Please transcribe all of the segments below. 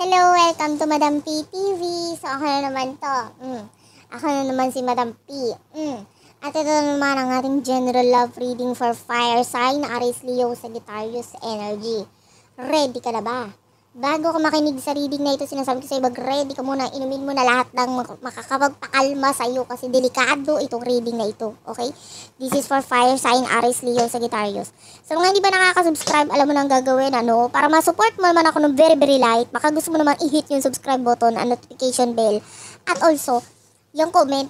Hello, welcome to Madam P TV. So, ako na naman to. Mm. Ako na naman si Madam P. Mm. At ito naman ang ating general love reading for fire sign, Aries Leo, Sagittarius, Energy. Ready ka na ba? Bago ka makinig sa reading na ito, sinasabi ko sa iyo, mag-ready ka muna, inumin mo na lahat ng makakapagpakalma sa iyo kasi delikado itong reading na ito, okay? This is for fire sign Aries, Leo, Sagittarius. Sa mga hindi ba nakaka-subscribe, alam mo na ang gagawin, ano? Para ma-support mo naman ako ng very, very light, baka gusto mo naman i-hit yung subscribe button and notification bell. At also, yung comment,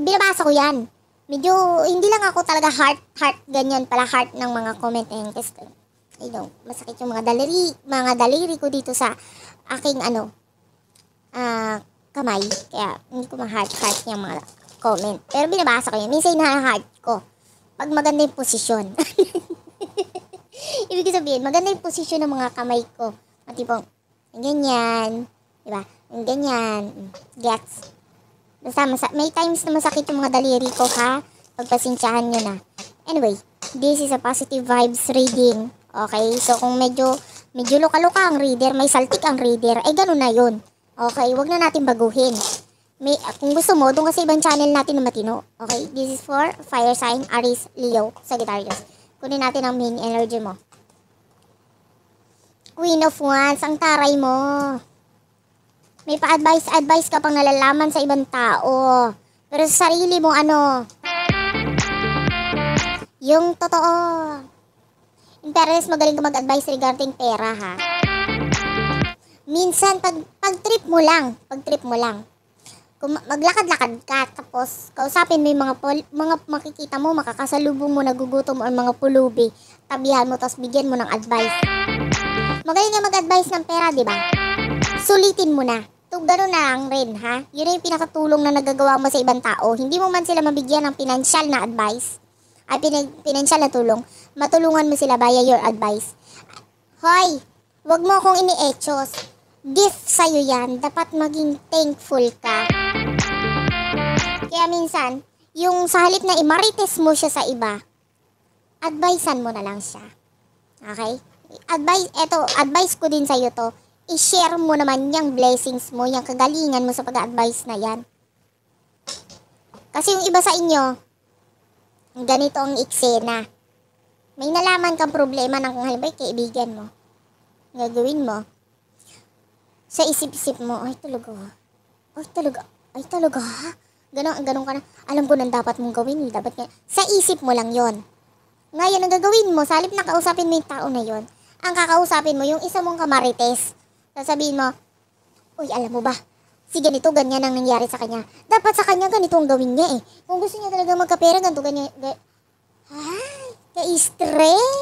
binabasa ko yan. Medyo, hindi lang ako talaga heart, heart ganyan pala, heart ng mga comment. Eh, I know, masakit yung mga daliri, mga daliri ko dito sa aking ano, ah, uh, kamay. Kaya, hindi ko ma-heart-heart yung mga comment. Pero binabasa ko yun. Minsan na-heart ko. Pag maganda yung posisyon. Ibig sabihin, maganda yung posisyon ng mga kamay ko. Matipong, ganyan. Diba? Ganyan. Gets. Basta, masa- may times na masakit yung mga daliri ko, ha? Pagpasensyahan nyo na. Anyway, this is a positive vibes reading. Okay? So, kung medyo, medyo loka-loka ang reader, may saltik ang reader, eh, ganun na yun. Okay? Huwag na natin baguhin. May, kung gusto mo, doon kasi ibang channel natin na matino. Okay? This is for fire sign, Aries, Leo, Sagittarius. Kunin natin ang main energy mo. Queen of Wands, ang taray mo. May pa-advice-advice ka pang nalalaman sa ibang tao. Pero sa sarili mo, ano? Yung totoo in fairness, magaling ka mag-advise regarding pera, ha? Minsan, pag, pag trip mo lang, pag trip mo lang, kung maglakad-lakad ka, tapos kausapin mo yung mga, pol, mga makikita mo, makakasalubong mo, nagugutom, or mga pulubi, tabihan mo, tapos bigyan mo ng advice. Magaling ka mag-advise ng pera, di ba? Sulitin mo na. So, ganun na lang rin, ha? Yun yung pinakatulong na nagagawa mo sa ibang tao. Hindi mo man sila mabigyan ng financial na advice, at pinag- pinansyal na tulong, matulungan mo sila via your advice. Hoy, wag mo akong iniechos. Gift sa'yo yan. Dapat maging thankful ka. Kaya minsan, yung sa halip na imarites mo siya sa iba, advisean mo na lang siya. Okay? Advice, eto, advice ko din sa'yo to. I-share mo naman yung blessings mo, yung kagalingan mo sa pag-advise na yan. Kasi yung iba sa inyo, ganito ang eksena. May nalaman kang problema ng kung halimbawa kaibigan mo. Gagawin mo. Sa isip-isip mo, ay talaga, ay talaga, ay talaga, ha? Ganon, ganon ka na. Alam ko nang dapat mong gawin, dapat nga. Sa isip mo lang yon. Ngayon, ang gagawin mo, salip na kausapin mo yung tao na yon, ang kakausapin mo, yung isa mong kamarites. Sasabihin mo, uy, alam mo ba, si ganito, ganyan ang nangyari sa kanya. Dapat sa kanya ganito ang gawin niya eh. Kung gusto niya talaga magkapera, ganito, ganyan. Ga- Ay, ka-stress!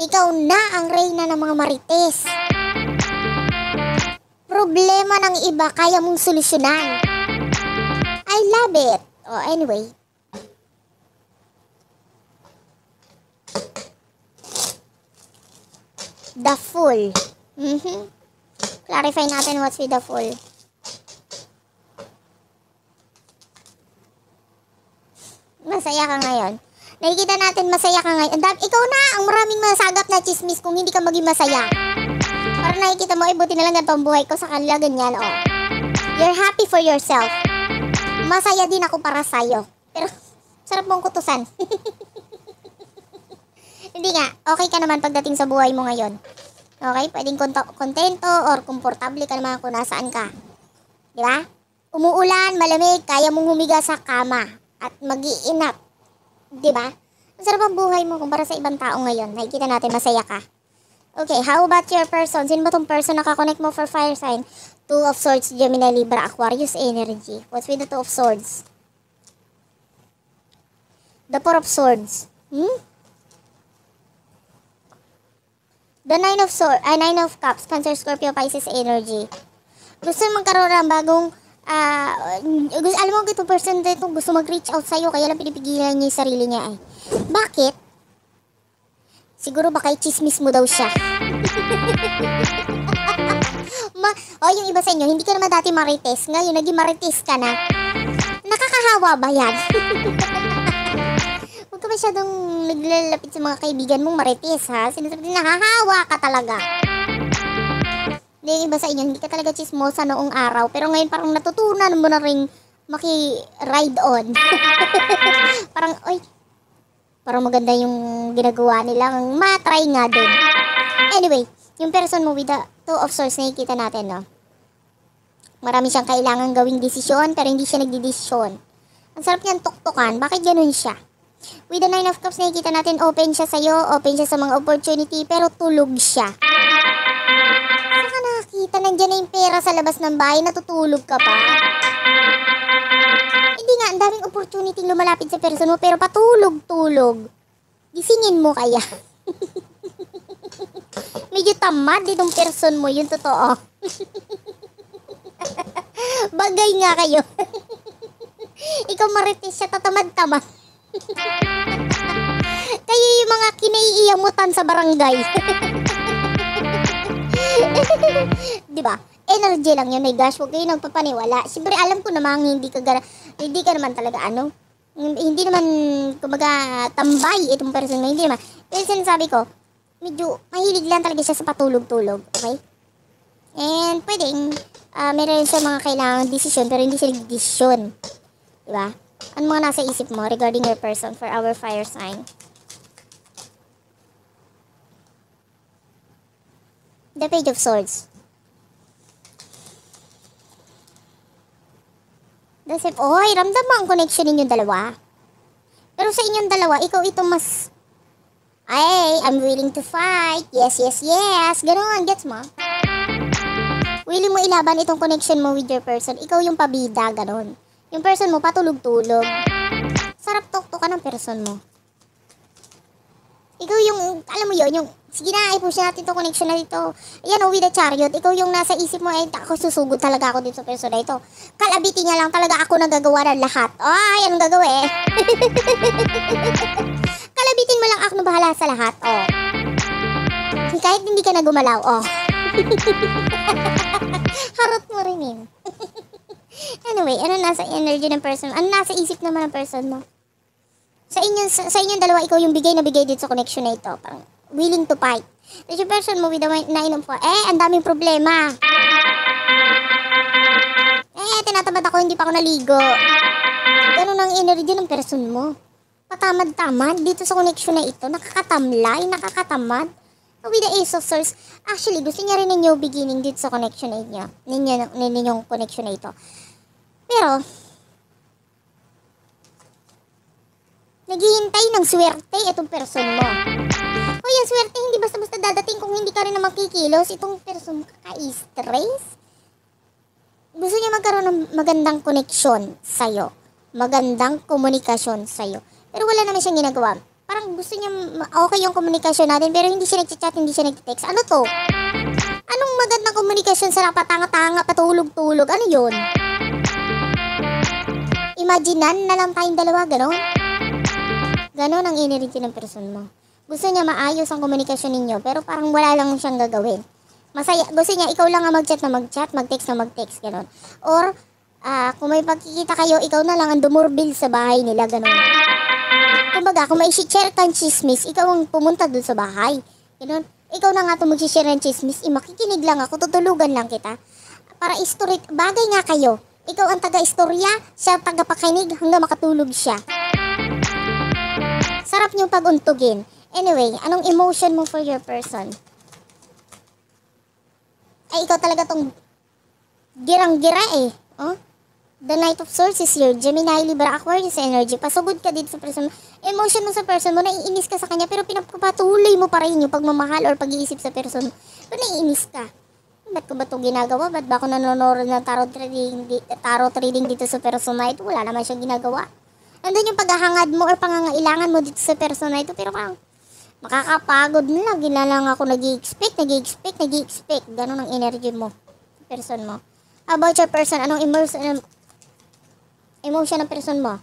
Ikaw na ang reyna ng mga marites. Problema ng iba, kaya mong solusyonan. I love it. Oh, anyway, The Fool. Mm-hmm clarify natin what's with the full. Masaya ka ngayon. Nakikita natin masaya ka ngayon. Dab, ikaw na ang maraming masagap na chismis kung hindi ka maging masaya. Para nakikita mo, ibuti na lang ng pambuhay ko sa kanila ganyan, oh. You're happy for yourself. Masaya din ako para sa'yo. Pero, sarap mong kutusan. hindi nga, okay ka naman pagdating sa buhay mo ngayon. Okay? Pwedeng kontento or komportable ka naman kung nasaan ka. Di ba? Umuulan, malamig, kaya mong humiga sa kama at mag Di ba? Ang sarap ang buhay mo kumpara sa ibang tao ngayon. Nakikita natin masaya ka. Okay, how about your person? Sino ba tong person na kakonect mo for fire sign? Two of Swords, Gemini, Libra, Aquarius, Energy. What's with the Two of Swords? The Four of Swords. Hmm? The Nine of Swords, uh, Nine of Cups, Cancer, Scorpio, Pisces energy. Gusto magkaroon ng bagong uh, ah, gusto, alam mo, ito person na itong gusto mag-reach out sa'yo, kaya lang pinipigilan niya yung sarili niya eh. Bakit? Siguro baka i-chismis mo daw siya. Ma oh, yung iba sa inyo, hindi ka naman dati marites. Ngayon, naging marites ka na. Nakakahawa ba yan? ka masyadong naglalapit sa mga kaibigan mong marites, ha? Sinasabi na nahahawa ka talaga. Hindi, yung iba sa inyo, hindi ka talaga chismosa noong araw. Pero ngayon parang natutunan mo na rin maki-ride on. parang, oy, parang maganda yung ginagawa nila. Matry nga din. Anyway, yung person mo with the two of swords na nakikita natin, no? Marami siyang kailangan gawing desisyon, pero hindi siya nagdidesisyon. Ang sarap niyan tuktukan. Bakit ganun siya? With the Nine of Cups, nakikita natin open siya sa'yo, open siya sa mga opportunity, pero tulog siya. Saan ka nakakita? Nandiyan na yung pera sa labas ng bahay, natutulog ka pa. Hindi nga, ang daming opportunity lumalapit sa person mo, pero patulog-tulog. Gisingin mo kaya. Medyo tamad din ng person mo, yun totoo. Bagay nga kayo. Ikaw marites siya, tatamad-tamad. Kayo yung mga kinaiiyamutan sa barangay. di ba? Energy lang yun, my eh, gosh. Huwag kayo nagpapaniwala. Siyempre, alam ko namang hindi ka, gara, hindi ka naman talaga ano. Hindi naman, kumbaga, tambay itong person na. Hindi naman. Pero sinasabi ko, medyo mahilig lang talaga siya sa patulog-tulog. Okay? And pwedeng, uh, meron siya mga kailangang desisyon, pero hindi siya nagdesisyon. Diba? Ano mga nasa isip mo regarding your person for our fire sign? The Page of Swords. The Seven... Oy, ramdam mo ang connection ninyong dalawa. Pero sa inyong dalawa, ikaw ito mas... Ay, I'm willing to fight. Yes, yes, yes. Ganun, gets mo? Willing mo ilaban itong connection mo with your person. Ikaw yung pabida, ganun. Yung person mo, patulog-tulog. Sarap tuktok ka ng person mo. Ikaw yung, alam mo yon yung, sige na, i-push natin to connection na dito. Yan, oh, with chariot. Ikaw yung nasa isip mo, ay, eh, ako susugod talaga ako dito sa person na ito. Kalabitin niya lang talaga ako nagagawa ng lahat. Oh, yan ang gagawin. Eh. Kalabitin mo lang ako na bahala sa lahat. Oh. Kahit hindi ka na gumalaw, oh. Harot mo rin yun. Eh. anyway, ano nasa energy ng person? Ano nasa isip naman ng person mo? Sa inyong, sa, sa inyong dalawa, ikaw yung bigay na bigay dito sa connection na ito. Parang willing to fight. But yung person mo with the nine of four, eh, ang daming problema. Eh, tinatamad ako, hindi pa ako naligo. Ganun ang energy ng person mo. Patamad-tamad dito sa connection na ito. Nakakatamlay, nakakatamad. With the Ace of Swords, actually, gusto niya rin ng new beginning dito sa connection na inyo. Ninyo, ninyong connection na ito. Pero, naghihintay ng swerte itong person mo. Hoy, ang swerte hindi basta-basta dadating kung hindi ka rin na makikilos. Itong person kaka-stress. Gusto niya magkaroon ng magandang koneksyon sa'yo. Magandang komunikasyon sa'yo. Pero wala naman siyang ginagawa. Parang gusto niya okay yung komunikasyon natin pero hindi siya nagchat-chat, hindi siya nagte-text. Ano to? Anong magandang komunikasyon sa napatanga-tanga, patulog-tulog? Ano yun? imaginan na lang tayong dalawa, gano'n? Gano'n ang iniriti ng person mo. Gusto niya maayos ang komunikasyon ninyo, pero parang wala lang siyang gagawin. Masaya, gusto niya ikaw lang ang mag-chat na mag-chat, mag-text na mag-text, gano'n. Or, uh, kung may pagkikita kayo, ikaw na lang ang dumurbil sa bahay nila, gano'n. Kumbaga, kung may share kang chismis, ikaw ang pumunta dun sa bahay. Gano'n. Ikaw na nga ito mag-share ng chismis, eh, makikinig lang ako, tutulugan lang kita. Para istorate, bagay nga kayo ikaw ang taga-istorya, siya ang tagapakinig hanggang makatulog siya. Sarap niyong paguntugin. Anyway, anong emotion mo for your person? Ay, ikaw talaga tong girang-gira eh. Oh? The Knight of Swords is your Gemini, Libra, Aquarius energy. Pasugod ka dito sa person. Emotion mo sa person mo, naiinis ka sa kanya, pero pinapatuloy mo pa rin yung pagmamahal or pag-iisip sa person. Pero naiinis ka. Ba't ko ba ito ginagawa? Ba't ba ako nanonood ng tarot reading, tarot reading dito sa persona ito? Wala naman siyang ginagawa. Nandun yung paghahangad mo or pangangailangan mo dito sa persona ito. Pero parang makakapagod na lang. Gila lang ako nag expect nag expect nag expect Ganun ang energy mo. Person mo. How about your person? Anong emotion, emotion ng person mo?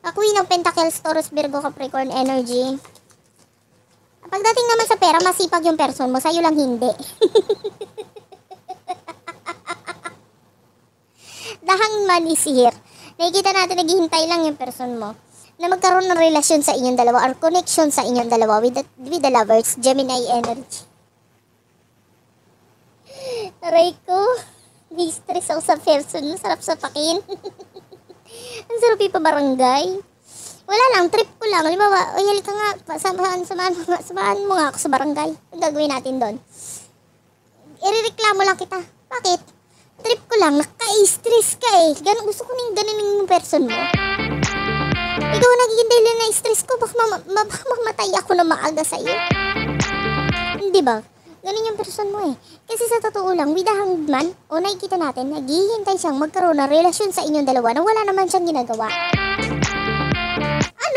Ako ng Pentacles, Taurus, Virgo, Capricorn energy. Pagdating naman sa pera, masipag yung person mo, sa'yo lang hindi. Dahang manisir. Nakikita natin, naghihintay lang yung person mo na magkaroon ng relasyon sa inyong dalawa or connection sa inyong dalawa with the, with the lovers, Gemini energy. Aray ko, may stress ako sa person, masarap sa pakin. Ang sarap yung pabarangay. Wala lang, trip ko lang. ba, uy, halika nga, samahan, samahan, samahan mo nga ako sa barangay. Ang gagawin natin doon. Irereklamo lang kita. Bakit? Trip ko lang, nakaka-stress ka eh. Ganun, gusto ko ning ganun yung person mo. Ikaw nagiging dahilan na stress ko, baka ma- ma- ma- mamatay ako na maaga sa iyo. Hindi ba? Ganun yung person mo eh. Kasi sa totoo lang, with a hanged man, o nakikita natin, naghihintay siyang magkaroon ng relasyon sa inyong dalawa na wala naman siyang ginagawa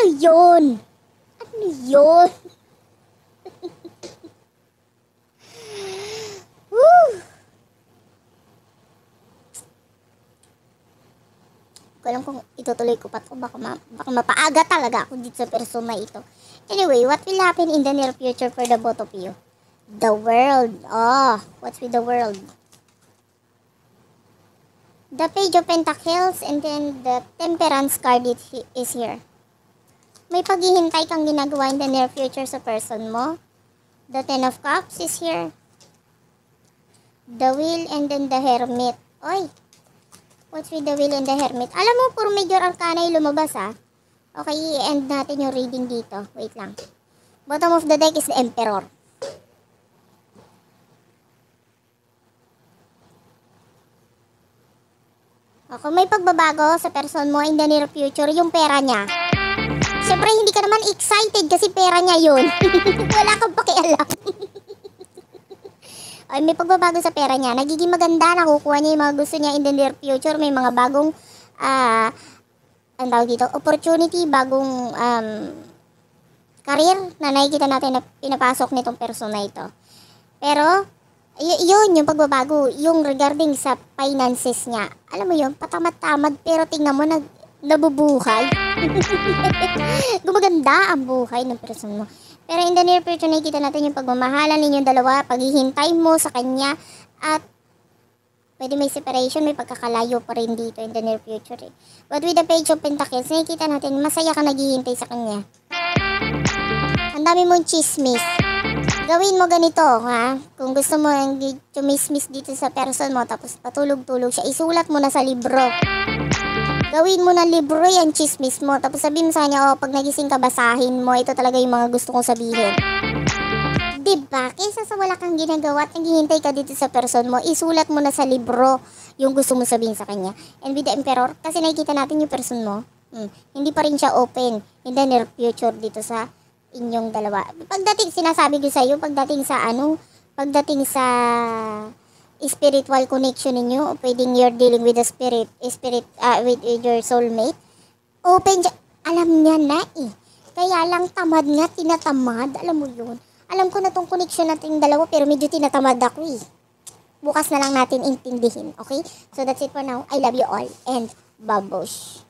yun? Ano yun? ko alam kung itutuloy ko pa to. Baka, ma baka mapaaga talaga ako dito sa persona ito. Anyway, what will happen in the near future for the both of you? The world. Oh, what's with the world? The page of pentacles and then the temperance card is here. May paghihintay kang ginagawa in the near future sa person mo. The Ten of Cups is here. The Wheel and then the Hermit. Oy! What's with the Wheel and the Hermit? Alam mo, puro major arcana yung lumabas ah. Okay, i-end natin yung reading dito. Wait lang. Bottom of the deck is the Emperor. Ako may pagbabago sa person mo in the near future, yung pera niya, Siyempre, hindi ka naman excited kasi pera niya yun. Wala kang pakialam. Ay, may pagbabago sa pera niya. Nagiging maganda, nakukuha niya yung mga gusto niya in the near future. May mga bagong, ah, uh, ang tawag dito, opportunity, bagong, um, career na nakikita natin na pinapasok nitong persona ito. Pero, y- yun yung pagbabago, yung regarding sa finances niya. Alam mo yun, patamad-tamad pero tingnan mo nag nabubuhay. Gumaganda ang buhay ng person mo. Pero in the near future, nakikita natin yung pagmamahalan ninyong dalawa, paghihintay mo sa kanya, at pwede may separation, may pagkakalayo pa rin dito in the near future. Eh. But with the page of pentacles, nakikita natin, masaya ka naghihintay sa kanya. Ang dami mong chismis. Gawin mo ganito, ha? Kung gusto mo ang chumismis dito sa person mo, tapos patulog-tulog siya, isulat mo na sa libro gawin mo ng libro yan, chismis mo. Tapos sabihin mo sa kanya, oh, pag nagising ka, basahin mo. Ito talaga yung mga gusto kong sabihin. Diba? Kaysa sa wala kang ginagawa at naghihintay ka dito sa person mo, isulat mo na sa libro yung gusto mo sabihin sa kanya. And with the emperor, kasi nakikita natin yung person mo, hmm, hindi pa rin siya open in the near future dito sa inyong dalawa. Pagdating, sinasabi ko sa iyo, pagdating sa ano, pagdating sa spiritual connection ninyo, o pwedeng you're dealing with a spirit, eh, spirit uh, with, with your soulmate. Open, alam niya na eh. Kaya lang tamad nga, tinatamad, alam mo yun. Alam ko na tong connection natin dalawa, pero medyo tinatamad ako eh. Bukas na lang natin intindihin, okay? So that's it for now. I love you all and babush.